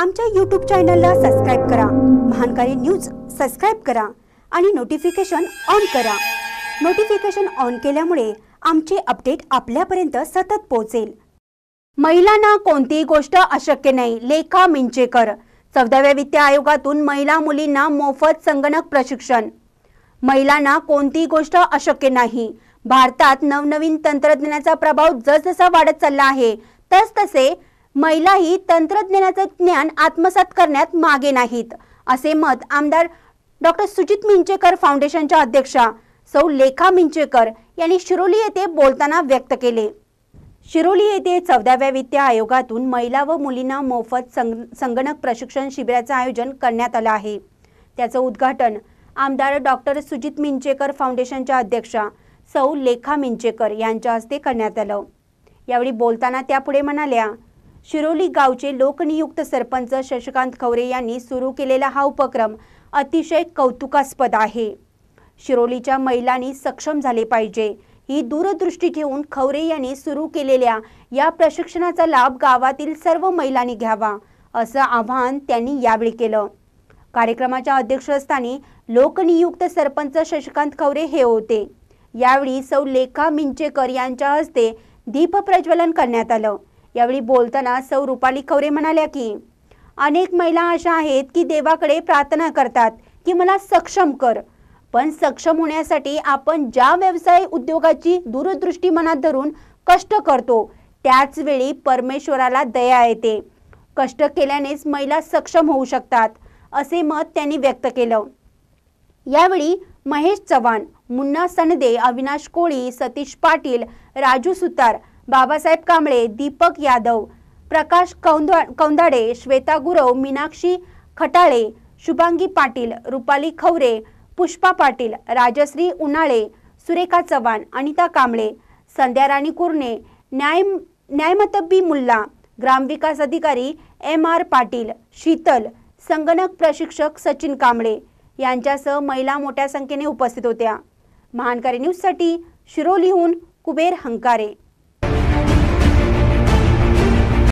आमच्या यूट्यूब चॅनलला सबस्क्राईब करा महानकारी न्यूज सबस्क्राईब करा आणि नोटिफिकेशन ऑन करा नोटिफिकेशन ऑन केल्यामुळे आमचे अपडेट आपल्यापर्यंत सतत पोहोचेल महिलांना कोणतीही गोष्ट अशक्य नाही लेखा मिंचेकर चौदाव्या वित्त आयोगातून महिला मुलींना मोफत संगणक प्रशिक्षण महिलांना कोणतीही गोष्ट अशक्य नाही भारतात नवनवीन तंत्रज्ञानाचा प्रभाव जसजसा वाढत चालला आहे तसतसे महिलाही तंत्रज्ञानाचं ज्ञान आत्मसात करण्यात मागे नाहीत असे मत आमदार डॉक्टर सुजित मिंचेकर फाउंडेशनच्या अध्यक्षा सौ लेखा मिंचेकर यांनी शिरोली येथे बोलताना व्यक्त केले शिरोली येथे चौदाव्या वित्त आयोगातून महिला व मुलींना मोफत संग संगणक प्रशिक्षण शिबिराचं आयोजन करण्यात आलं आहे त्याचं उद्घाटन आमदार डॉक्टर सुजित मिंचेकर फाउंडेशनच्या अध्यक्षा सौ लेखा मिंचेकर यांच्या हस्ते करण्यात आलं यावेळी बोलताना त्या पुढे म्हणाल्या शिरोली गावचे लोकनियुक्त सरपंच शशकांत खवरे यांनी सुरू केलेला हा उपक्रम अतिशय कौतुकास्पद आहे शिरोलीच्या महिलांनी सक्षम झाले पाहिजे ही दूरदृष्टी ठेवून खवरे यांनी सुरू केलेल्या या प्रशिक्षणाचा लाभ गावातील सर्व महिलांनी घ्यावा असं आवाहन त्यांनी यावेळी केलं कार्यक्रमाच्या अध्यक्षस्थानी लोकनियुक्त सरपंच शशकांत खवरे हे होते यावेळी सौ लेखा मिंचेकर यांच्या हस्ते दीपप्रज्वलन करण्यात आलं यावेळी बोलताना सौ रुपाली खवरे म्हणाल्या की अनेक महिला अशा आहेत की देवाकडे प्रार्थना करतात की मला सक्षम कर पण सक्षम होण्यासाठी आपण ज्या व्यवसाय उद्योगाची दूरदृष्टी मनात धरून कष्ट करतो त्याच वेळी परमेश्वराला दया येते कष्ट केल्यानेच महिला सक्षम होऊ शकतात असे मत त्यांनी व्यक्त केलं यावेळी महेश चव्हाण मुन्ना सणदे अविनाश कोळी सतीश पाटील राजू सुतार बाबासाहेब कांबळे दीपक यादव प्रकाश कौंदा कौंदाडे श्वेता गुरव मीनाक्षी खटाळे शुभांगी पाटील रुपाली खवरे पुष्पा पाटील राजश्री उन्हाळे सुरेखा चव्हाण अनिता कांबळे संध्या राणी कुर्णे न्याय न्यायमतब्बी मुल्ला ग्रामविकास अधिकारी एम आर पाटील शीतल संगणक प्रशिक्षक सचिन कांबळे यांच्यासह महिला मोठ्या संख्येने उपस्थित होत्या महानकारी न्यूजसाठी शिरोलीहून कुबेर हंकारे